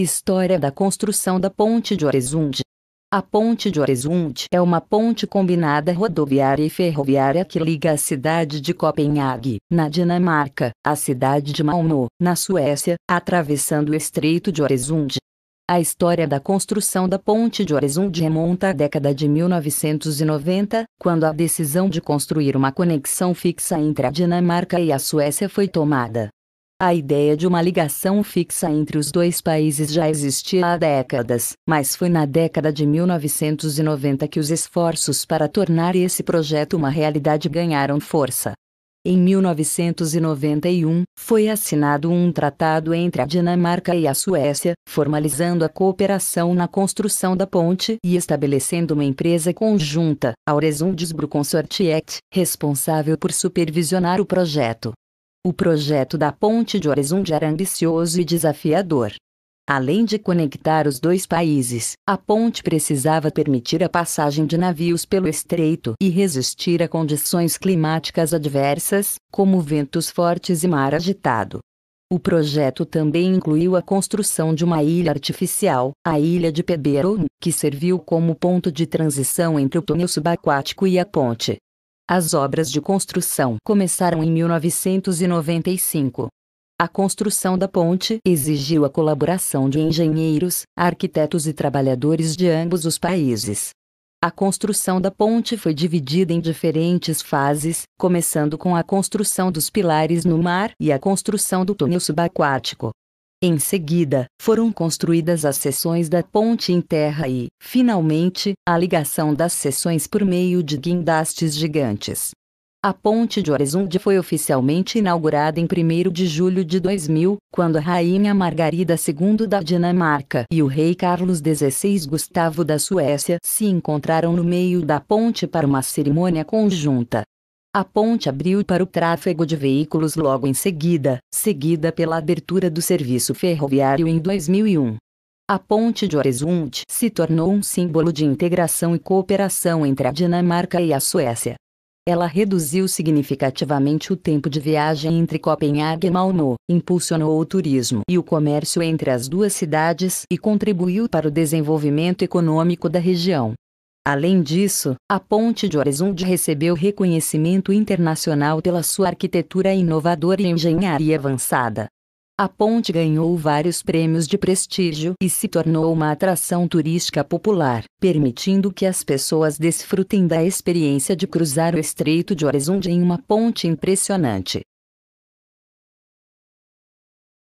História da construção da Ponte de Oresund. A Ponte de Oresund é uma ponte combinada rodoviária e ferroviária que liga a cidade de Copenhague, na Dinamarca, à cidade de Malmö, na Suécia, atravessando o Estreito de Oresund. A história da construção da Ponte de Oresund remonta à década de 1990, quando a decisão de construir uma conexão fixa entre a Dinamarca e a Suécia foi tomada. A ideia de uma ligação fixa entre os dois países já existia há décadas, mas foi na década de 1990 que os esforços para tornar esse projeto uma realidade ganharam força. Em 1991, foi assinado um tratado entre a Dinamarca e a Suécia, formalizando a cooperação na construção da ponte e estabelecendo uma empresa conjunta, a Oresundsbro Consortiet, responsável por supervisionar o projeto. O projeto da Ponte de Orizonte era ambicioso e desafiador. Além de conectar os dois países, a ponte precisava permitir a passagem de navios pelo estreito e resistir a condições climáticas adversas, como ventos fortes e mar agitado. O projeto também incluiu a construção de uma ilha artificial, a Ilha de Peberon, que serviu como ponto de transição entre o túnel subaquático e a ponte. As obras de construção começaram em 1995. A construção da ponte exigiu a colaboração de engenheiros, arquitetos e trabalhadores de ambos os países. A construção da ponte foi dividida em diferentes fases, começando com a construção dos pilares no mar e a construção do túnel subaquático. Em seguida, foram construídas as seções da ponte em terra e, finalmente, a ligação das seções por meio de guindastes gigantes. A ponte de Orizonde foi oficialmente inaugurada em 1 de julho de 2000, quando a rainha Margarida II da Dinamarca e o rei Carlos XVI Gustavo da Suécia se encontraram no meio da ponte para uma cerimônia conjunta. A ponte abriu para o tráfego de veículos logo em seguida, seguida pela abertura do serviço ferroviário em 2001. A ponte de Oresund se tornou um símbolo de integração e cooperação entre a Dinamarca e a Suécia. Ela reduziu significativamente o tempo de viagem entre Copenhague e Malmö, impulsionou o turismo e o comércio entre as duas cidades e contribuiu para o desenvolvimento econômico da região. Além disso, a Ponte de Oresund recebeu reconhecimento internacional pela sua arquitetura inovadora e engenharia avançada. A ponte ganhou vários prêmios de prestígio e se tornou uma atração turística popular, permitindo que as pessoas desfrutem da experiência de cruzar o Estreito de Oresund em uma ponte impressionante.